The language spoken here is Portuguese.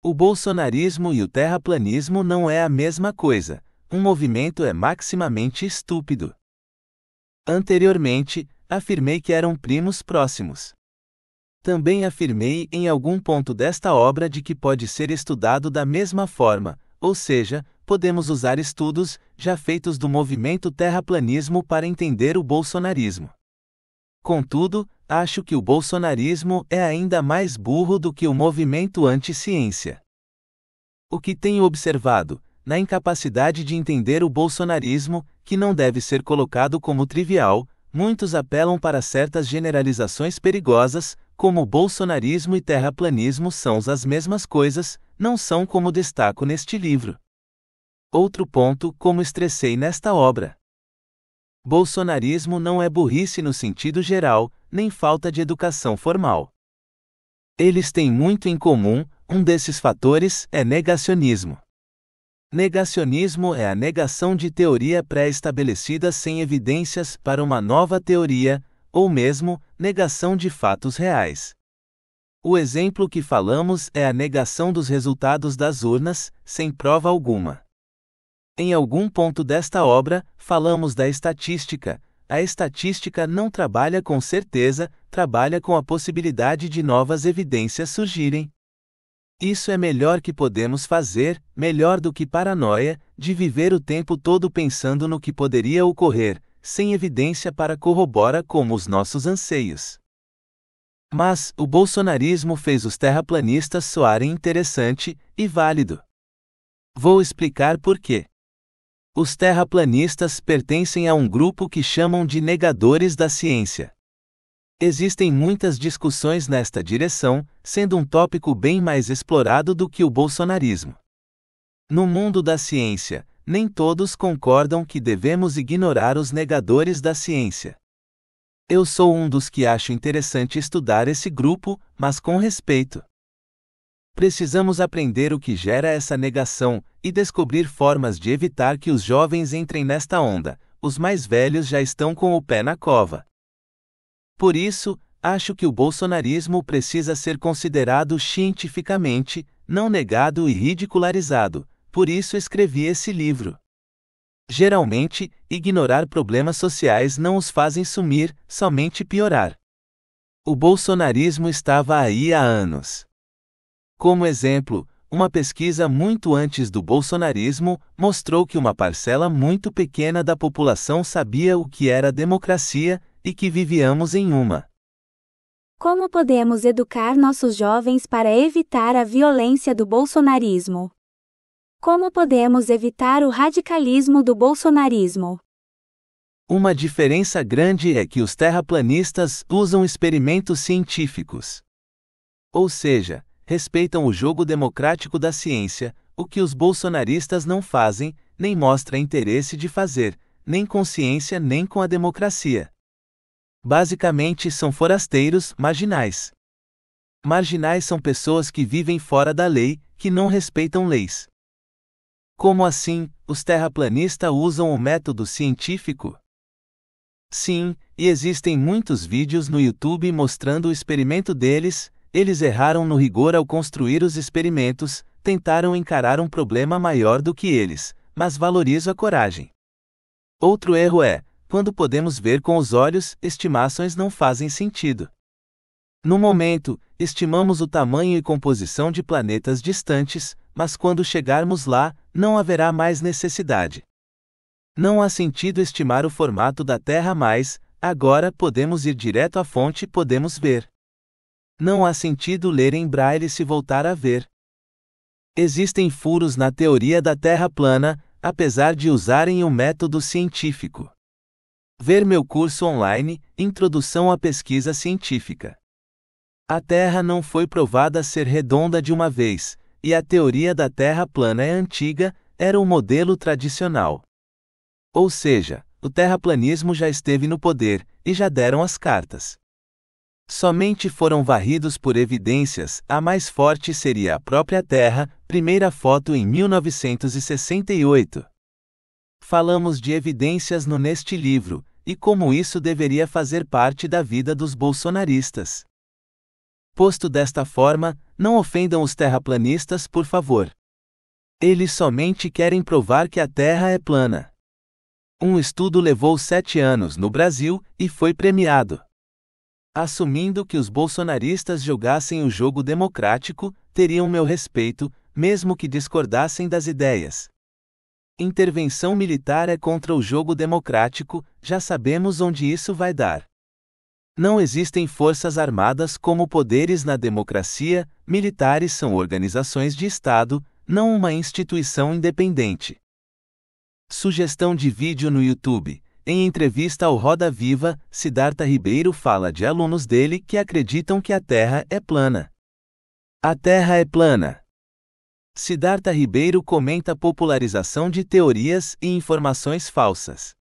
O bolsonarismo e o terraplanismo não é a mesma coisa. Um movimento é maximamente estúpido. Anteriormente, afirmei que eram primos próximos. Também afirmei em algum ponto desta obra de que pode ser estudado da mesma forma, ou seja, podemos usar estudos já feitos do movimento terraplanismo para entender o bolsonarismo. Contudo, acho que o bolsonarismo é ainda mais burro do que o movimento anti-ciência. O que tenho observado, na incapacidade de entender o bolsonarismo, que não deve ser colocado como trivial, muitos apelam para certas generalizações perigosas, como bolsonarismo e terraplanismo são as mesmas coisas, não são como destaco neste livro. Outro ponto, como estressei nesta obra. Bolsonarismo não é burrice no sentido geral, nem falta de educação formal. Eles têm muito em comum, um desses fatores é negacionismo. Negacionismo é a negação de teoria pré-estabelecida sem evidências para uma nova teoria, ou mesmo, negação de fatos reais. O exemplo que falamos é a negação dos resultados das urnas, sem prova alguma. Em algum ponto desta obra, falamos da estatística. A estatística não trabalha com certeza, trabalha com a possibilidade de novas evidências surgirem. Isso é melhor que podemos fazer, melhor do que paranoia, de viver o tempo todo pensando no que poderia ocorrer, sem evidência para corroborar como os nossos anseios. Mas o bolsonarismo fez os terraplanistas soarem interessante e válido. Vou explicar por quê. Os terraplanistas pertencem a um grupo que chamam de negadores da ciência. Existem muitas discussões nesta direção, sendo um tópico bem mais explorado do que o bolsonarismo. No mundo da ciência, nem todos concordam que devemos ignorar os negadores da ciência. Eu sou um dos que acho interessante estudar esse grupo, mas com respeito. Precisamos aprender o que gera essa negação e descobrir formas de evitar que os jovens entrem nesta onda. Os mais velhos já estão com o pé na cova. Por isso, acho que o bolsonarismo precisa ser considerado cientificamente, não negado e ridicularizado. Por isso escrevi esse livro. Geralmente, ignorar problemas sociais não os fazem sumir, somente piorar. O bolsonarismo estava aí há anos. Como exemplo, uma pesquisa muito antes do bolsonarismo mostrou que uma parcela muito pequena da população sabia o que era democracia e que vivíamos em uma. Como podemos educar nossos jovens para evitar a violência do bolsonarismo? Como podemos evitar o radicalismo do bolsonarismo? Uma diferença grande é que os terraplanistas usam experimentos científicos. Ou seja, respeitam o jogo democrático da ciência, o que os bolsonaristas não fazem, nem mostra interesse de fazer, nem com ciência nem com a democracia. Basicamente são forasteiros, marginais. Marginais são pessoas que vivem fora da lei, que não respeitam leis. Como assim, os terraplanistas usam o método científico? Sim, e existem muitos vídeos no YouTube mostrando o experimento deles, eles erraram no rigor ao construir os experimentos, tentaram encarar um problema maior do que eles, mas valorizo a coragem. Outro erro é, quando podemos ver com os olhos, estimações não fazem sentido. No momento, estimamos o tamanho e composição de planetas distantes, mas quando chegarmos lá, não haverá mais necessidade. Não há sentido estimar o formato da Terra mais, agora podemos ir direto à fonte e podemos ver. Não há sentido ler em braille se voltar a ver. Existem furos na teoria da Terra plana, apesar de usarem o método científico. Ver meu curso online Introdução à Pesquisa Científica. A Terra não foi provada ser redonda de uma vez, e a teoria da Terra plana é antiga, era o um modelo tradicional. Ou seja, o terraplanismo já esteve no poder, e já deram as cartas. Somente foram varridos por evidências, a mais forte seria a própria Terra, primeira foto em 1968. Falamos de evidências no neste livro, e como isso deveria fazer parte da vida dos bolsonaristas. Posto desta forma, não ofendam os terraplanistas, por favor. Eles somente querem provar que a Terra é plana. Um estudo levou sete anos no Brasil e foi premiado assumindo que os bolsonaristas jogassem o jogo democrático, teriam meu respeito, mesmo que discordassem das ideias. Intervenção militar é contra o jogo democrático, já sabemos onde isso vai dar. Não existem forças armadas como poderes na democracia, militares são organizações de Estado, não uma instituição independente. Sugestão de vídeo no YouTube. Em entrevista ao Roda Viva, Sidarta Ribeiro fala de alunos dele que acreditam que a Terra é plana. A Terra é plana. Sidarta Ribeiro comenta popularização de teorias e informações falsas.